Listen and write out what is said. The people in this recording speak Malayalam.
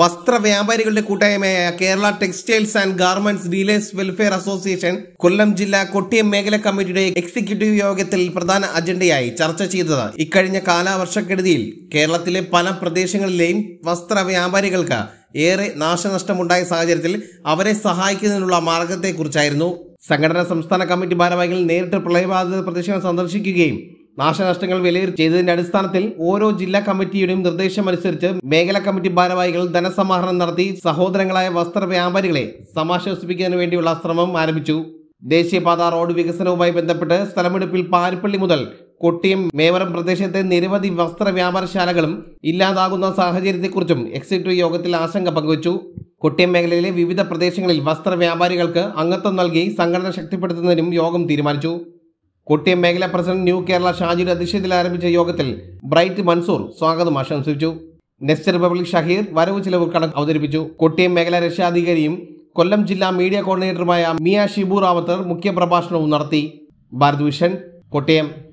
വസ്ത്ര വ്യാപാരികളുടെ കൂട്ടായ്മയായ Kerala textiles and garments dealers welfare association Kollam ജില്ലാ കൊട്ടിയം മേഖല കമ്മിറ്റിയുടെ എക്സിക്യൂട്ടീവ് യോഗത്തിൽ പ്രധാന അജണ്ടയായി ചർച്ച ചെയ്തത് ഇക്കഴിഞ്ഞ കാലവർഷക്കെടുതിയിൽ കേരളത്തിലെ പല പ്രദേശങ്ങളിലെയും വസ്ത്ര വ്യാപാരികൾക്ക് ഏറെ നാശനഷ്ടമുണ്ടായ സാഹചര്യത്തിൽ അവരെ സഹായിക്കുന്നതിനുള്ള മാർഗത്തെക്കുറിച്ചായിരുന്നു സംഘടന സംസ്ഥാന കമ്മിറ്റി ഭാരവാഹികൾ നേരിട്ട് പ്രളയബാധിത പ്രദേശങ്ങൾ സന്ദർശിക്കുകയും നാശനഷ്ടങ്ങൾ വിലയിരുത്തി ചെയ്തതിന്റെ അടിസ്ഥാനത്തിൽ ഓരോ ജില്ലാ കമ്മിറ്റിയുടെയും നിർദ്ദേശമനുസരിച്ച് മേഖലാ കമ്മിറ്റി ഭാരവാഹികൾ ധനസമാഹരണം നടത്തി സഹോദരങ്ങളായ വസ്ത്ര വ്യാപാരികളെ സമാശ്വസിപ്പിക്കുന്നതിന് വേണ്ടിയുള്ള ശ്രമം ആരംഭിച്ചു ദേശീയപാത റോഡ് വികസനവുമായി ബന്ധപ്പെട്ട് സ്ഥലമെടുപ്പിൽ പാരിപ്പള്ളി മുതൽ കൊട്ടിയം മേവരം പ്രദേശത്തെ നിരവധി വസ്ത്ര വ്യാപാരശാലകളും ഇല്ലാതാകുന്ന സാഹചര്യത്തെക്കുറിച്ചും എക്സിക്യൂട്ടീവ് യോഗത്തിൽ ആശങ്ക പങ്കുവച്ചു കൊട്ടിയം മേഖലയിലെ വിവിധ പ്രദേശങ്ങളിൽ വസ്ത്ര വ്യാപാരികൾക്ക് അംഗത്വം നൽകി സംഘടന ശക്തിപ്പെടുത്തുന്നതിനും യോഗം തീരുമാനിച്ചു കൊട്ടിയം മേഖലാ പ്രസിഡന്റ് ന്യൂ കേരള ഷാജിയുടെ അധ്യക്ഷതയിൽ ആരംഭിച്ച യോഗത്തിൽ ബ്രൈറ്റ് മൻസൂർ സ്വാഗതം ആശംസിച്ചു നെസ്റ്റ് റിപ്പബ്ലിക് ഷഹീർ വരവ് ചിലവ് കണക്ക് അവതരിപ്പിച്ചു കൊട്ടിയം മേഖലാ രക്ഷാധികാരിയും കൊല്ലം ജില്ലാ മീഡിയ കോർഡിനേറ്ററുമായ മിയ ഷിബു റാവത്തർ മുഖ്യപ്രഭാഷണവും നടത്തി ഭാരത് വിഷൻ കൊട്ടിയം